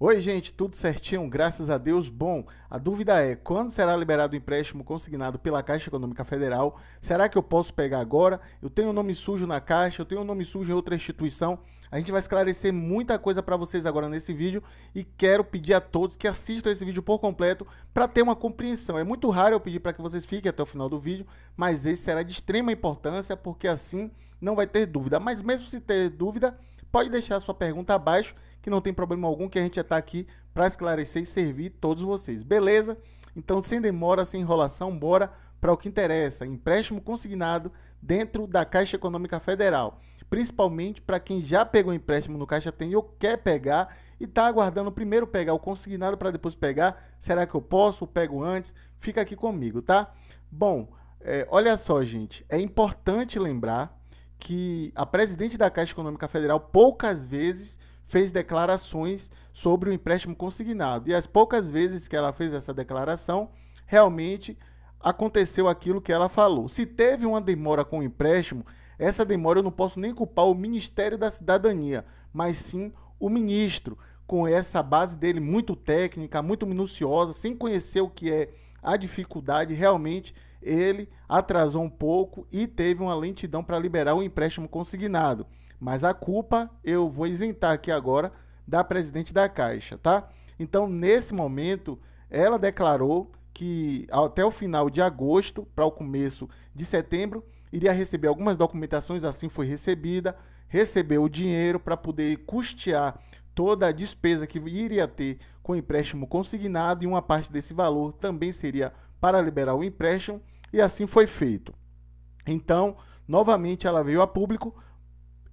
Oi, gente, tudo certinho? Graças a Deus. Bom, a dúvida é: quando será liberado o empréstimo consignado pela Caixa Econômica Federal? Será que eu posso pegar agora? Eu tenho nome sujo na Caixa, eu tenho nome sujo em outra instituição. A gente vai esclarecer muita coisa para vocês agora nesse vídeo e quero pedir a todos que assistam esse vídeo por completo para ter uma compreensão. É muito raro eu pedir para que vocês fiquem até o final do vídeo, mas esse será de extrema importância porque assim não vai ter dúvida. Mas mesmo se ter dúvida, Pode deixar sua pergunta abaixo, que não tem problema algum, que a gente já está aqui para esclarecer e servir todos vocês. Beleza? Então, sem demora, sem enrolação, bora para o que interessa: empréstimo consignado dentro da Caixa Econômica Federal. Principalmente para quem já pegou empréstimo no Caixa Tem ou quer pegar e está aguardando primeiro pegar o consignado para depois pegar. Será que eu posso? Eu pego antes? Fica aqui comigo, tá? Bom, é, olha só, gente. É importante lembrar que a presidente da Caixa Econômica Federal poucas vezes fez declarações sobre o empréstimo consignado. E as poucas vezes que ela fez essa declaração, realmente aconteceu aquilo que ela falou. Se teve uma demora com o empréstimo, essa demora eu não posso nem culpar o Ministério da Cidadania, mas sim o ministro, com essa base dele muito técnica, muito minuciosa, sem conhecer o que é a dificuldade realmente ele atrasou um pouco e teve uma lentidão para liberar o empréstimo consignado. Mas a culpa eu vou isentar aqui agora da presidente da Caixa, tá? Então, nesse momento, ela declarou que até o final de agosto, para o começo de setembro, iria receber algumas documentações, assim foi recebida, recebeu o dinheiro para poder custear toda a despesa que iria ter com o empréstimo consignado e uma parte desse valor também seria para liberar o empréstimo e assim foi feito. Então, novamente ela veio a público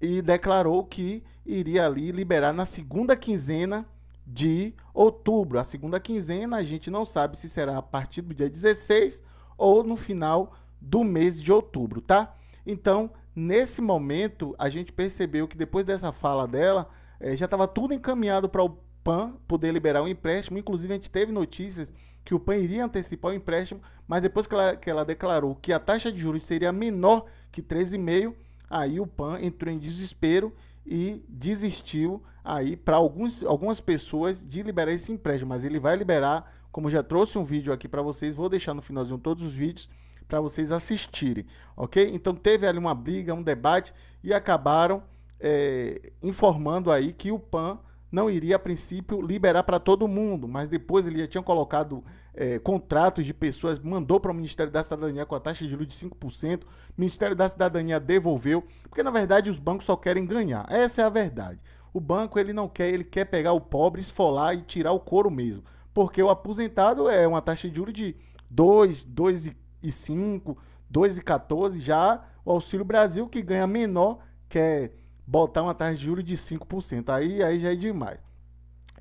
e declarou que iria ali liberar na segunda quinzena de outubro. A segunda quinzena a gente não sabe se será a partir do dia 16 ou no final do mês de outubro, tá? Então, nesse momento, a gente percebeu que depois dessa fala dela, eh, já estava tudo encaminhado para o PAN poder liberar um empréstimo. Inclusive, a gente teve notícias que o PAN iria antecipar o empréstimo, mas depois que ela, que ela declarou que a taxa de juros seria menor que 13,5%, aí o PAN entrou em desespero e desistiu aí para algumas pessoas de liberar esse empréstimo. Mas ele vai liberar, como já trouxe um vídeo aqui para vocês, vou deixar no finalzinho todos os vídeos para vocês assistirem, ok? Então teve ali uma briga, um debate e acabaram é, informando aí que o PAN não iria, a princípio, liberar para todo mundo, mas depois ele já tinha colocado é, contratos de pessoas, mandou para o Ministério da Cidadania com a taxa de juros de 5%, o Ministério da Cidadania devolveu, porque na verdade os bancos só querem ganhar, essa é a verdade. O banco ele não quer, ele quer pegar o pobre, esfolar e tirar o couro mesmo, porque o aposentado é uma taxa de juros de 2, 2,5, 2,14, já o Auxílio Brasil que ganha menor, quer botar uma taxa de juros de 5%. Aí, aí já é demais.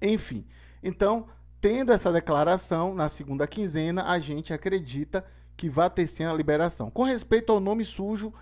Enfim, então, tendo essa declaração na segunda quinzena, a gente acredita que vai ter sim a liberação. Com respeito ao nome sujo,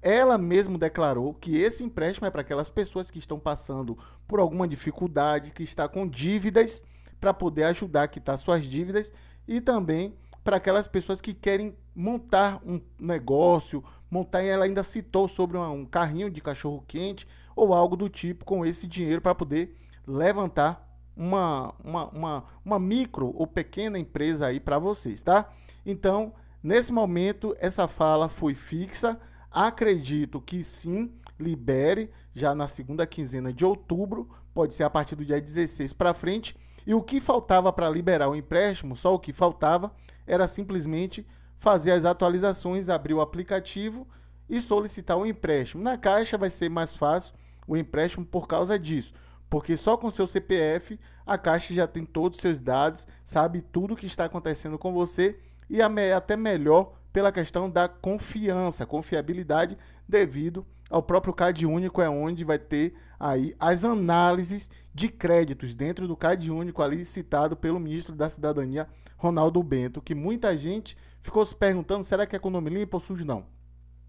ela mesmo declarou que esse empréstimo é para aquelas pessoas que estão passando por alguma dificuldade, que está com dívidas, para poder ajudar a quitar suas dívidas e também para aquelas pessoas que querem montar um negócio, Montanha ela ainda citou sobre uma, um carrinho de cachorro quente ou algo do tipo com esse dinheiro para poder levantar uma, uma, uma, uma micro ou pequena empresa aí para vocês, tá? Então, nesse momento, essa fala foi fixa. Acredito que sim, libere já na segunda quinzena de outubro, pode ser a partir do dia 16 para frente. E o que faltava para liberar o empréstimo, só o que faltava, era simplesmente fazer as atualizações, abrir o aplicativo e solicitar o um empréstimo. Na Caixa vai ser mais fácil o empréstimo por causa disso, porque só com seu CPF a Caixa já tem todos os seus dados, sabe tudo o que está acontecendo com você e até melhor pela questão da confiança, confiabilidade devido ao próprio CAD único é onde vai ter aí as análises de créditos dentro do CAD único ali citado pelo ministro da Cidadania Ronaldo Bento, que muita gente ficou se perguntando, será que a é economia limpo ou sujo? Não.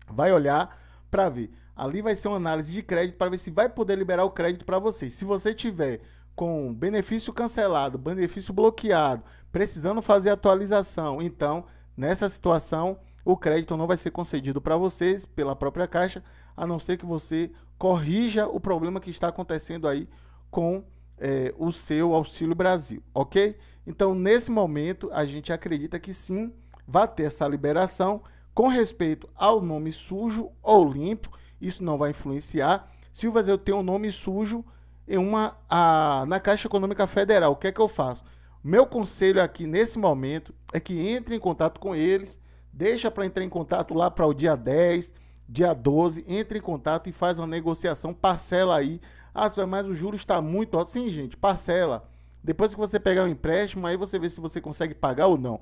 Vai olhar para ver. Ali vai ser uma análise de crédito para ver se vai poder liberar o crédito para você. Se você tiver com benefício cancelado, benefício bloqueado, precisando fazer atualização, então, nessa situação, o crédito não vai ser concedido para vocês pela própria Caixa, a não ser que você corrija o problema que está acontecendo aí com é, o seu Auxílio Brasil, ok? Então, nesse momento, a gente acredita que sim, vai ter essa liberação. Com respeito ao nome sujo ou limpo, isso não vai influenciar. Se o Brasil tem um nome sujo em uma, a, na Caixa Econômica Federal, o que é que eu faço? Meu conselho aqui nesse momento é que entre em contato com eles, deixa para entrar em contato lá para o dia 10, dia 12, entre em contato e faz uma negociação, parcela aí. Ah, mas o juro está muito alto. Sim, gente, parcela. Depois que você pegar o empréstimo, aí você vê se você consegue pagar ou não.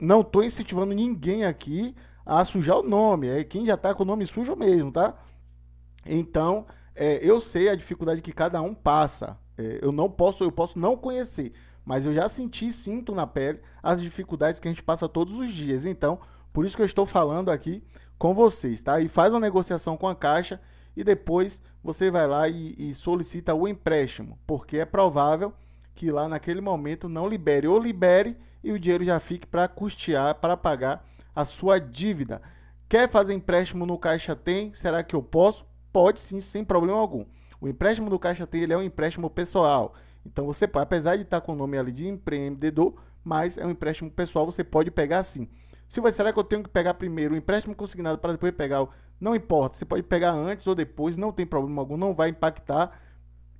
Não tô incentivando ninguém aqui a sujar o nome. É quem já tá com o nome sujo mesmo, tá? Então, é, eu sei a dificuldade que cada um passa. É, eu não posso, eu posso não conhecer, mas eu já senti, sinto na pele as dificuldades que a gente passa todos os dias. Então, por isso que eu estou falando aqui com vocês, tá? E faz uma negociação com a Caixa e depois você vai lá e, e solicita o empréstimo, porque é provável que lá naquele momento não libere ou libere e o dinheiro já fique para custear, para pagar a sua dívida. Quer fazer empréstimo no Caixa Tem? Será que eu posso? Pode sim, sem problema algum. O empréstimo do Caixa Tem ele é um empréstimo pessoal. Então você pode, apesar de estar tá com o nome ali de empreendedor, mas é um empréstimo pessoal, você pode pegar sim. Se você será que eu tenho que pegar primeiro o empréstimo consignado para depois pegar o. Não importa, você pode pegar antes ou depois, não tem problema algum, não vai impactar.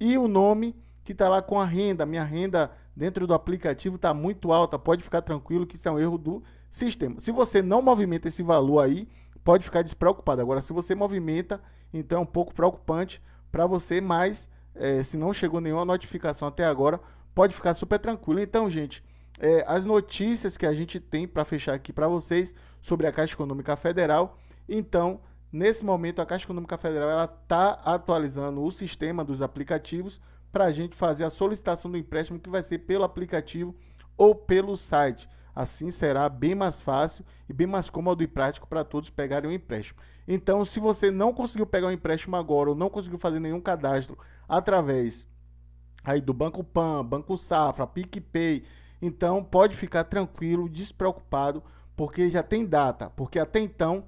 E o nome que está lá com a renda, minha renda dentro do aplicativo está muito alta, pode ficar tranquilo que isso é um erro do sistema. Se você não movimenta esse valor aí, pode ficar despreocupado. Agora, se você movimenta, então é um pouco preocupante para você, mas é, se não chegou nenhuma notificação até agora, pode ficar super tranquilo. Então, gente, é, as notícias que a gente tem para fechar aqui para vocês sobre a Caixa Econômica Federal. Então, nesse momento, a Caixa Econômica Federal está atualizando o sistema dos aplicativos para a gente fazer a solicitação do empréstimo que vai ser pelo aplicativo ou pelo site. Assim será bem mais fácil e bem mais cômodo e prático para todos pegarem o um empréstimo. Então, se você não conseguiu pegar o um empréstimo agora ou não conseguiu fazer nenhum cadastro através aí do Banco Pan, Banco Safra, PicPay, então pode ficar tranquilo, despreocupado, porque já tem data. Porque até então,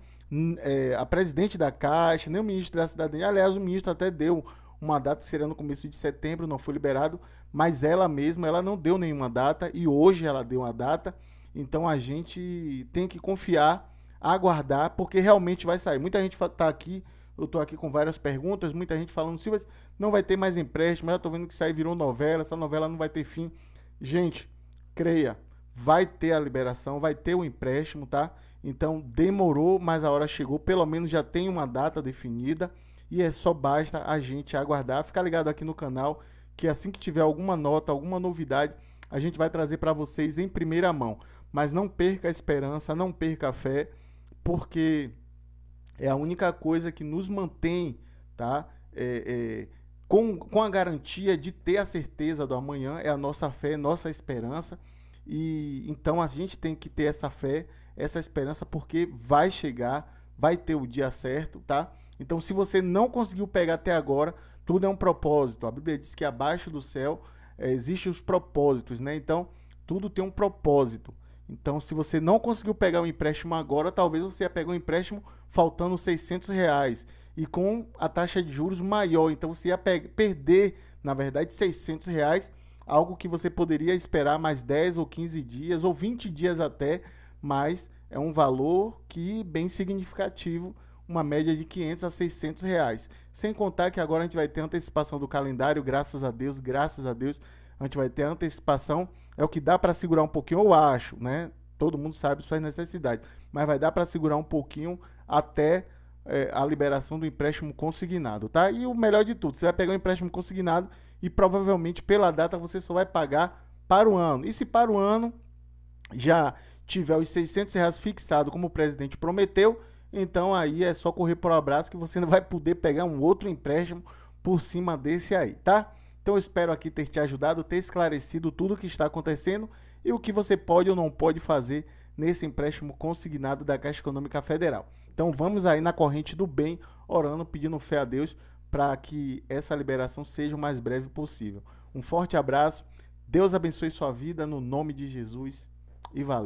é, a presidente da Caixa, nem o ministro da Cidadania, aliás, o ministro até deu uma data seria no começo de setembro, não foi liberado, mas ela mesma, ela não deu nenhuma data e hoje ela deu uma data. Então a gente tem que confiar, aguardar, porque realmente vai sair. Muita gente está aqui, eu estou aqui com várias perguntas, muita gente falando, Silvas, não vai ter mais empréstimo, eu estou vendo que isso aí virou novela, essa novela não vai ter fim. Gente, creia, vai ter a liberação, vai ter o empréstimo, tá? Então demorou, mas a hora chegou, pelo menos já tem uma data definida. E é só basta a gente aguardar, ficar ligado aqui no canal, que assim que tiver alguma nota, alguma novidade, a gente vai trazer para vocês em primeira mão. Mas não perca a esperança, não perca a fé, porque é a única coisa que nos mantém, tá? É, é, com, com a garantia de ter a certeza do amanhã, é a nossa fé, nossa esperança. E então a gente tem que ter essa fé, essa esperança, porque vai chegar, vai ter o dia certo, tá? Então, se você não conseguiu pegar até agora, tudo é um propósito. A Bíblia diz que abaixo do céu é, existem os propósitos, né? Então, tudo tem um propósito. Então, se você não conseguiu pegar o um empréstimo agora, talvez você pegue um empréstimo faltando 600 reais e com a taxa de juros maior. Então você ia perder, na verdade, 600 reais, algo que você poderia esperar mais 10 ou 15 dias ou 20 dias até, mas é um valor que bem significativo uma média de 500 a 600 reais. Sem contar que agora a gente vai ter antecipação do calendário, graças a Deus, graças a Deus, a gente vai ter antecipação. É o que dá para segurar um pouquinho, eu acho, né? Todo mundo sabe suas necessidades, mas vai dar para segurar um pouquinho até é, a liberação do empréstimo consignado, tá? E o melhor de tudo, você vai pegar o um empréstimo consignado e provavelmente pela data você só vai pagar para o ano. E se para o ano já tiver os 600 reais fixado como o presidente prometeu, então aí é só correr para o abraço que você não vai poder pegar um outro empréstimo por cima desse aí, tá? Então eu espero aqui ter te ajudado, ter esclarecido tudo o que está acontecendo e o que você pode ou não pode fazer nesse empréstimo consignado da Caixa Econômica Federal. Então vamos aí na corrente do bem, orando, pedindo fé a Deus para que essa liberação seja o mais breve possível. Um forte abraço, Deus abençoe sua vida no nome de Jesus e valeu.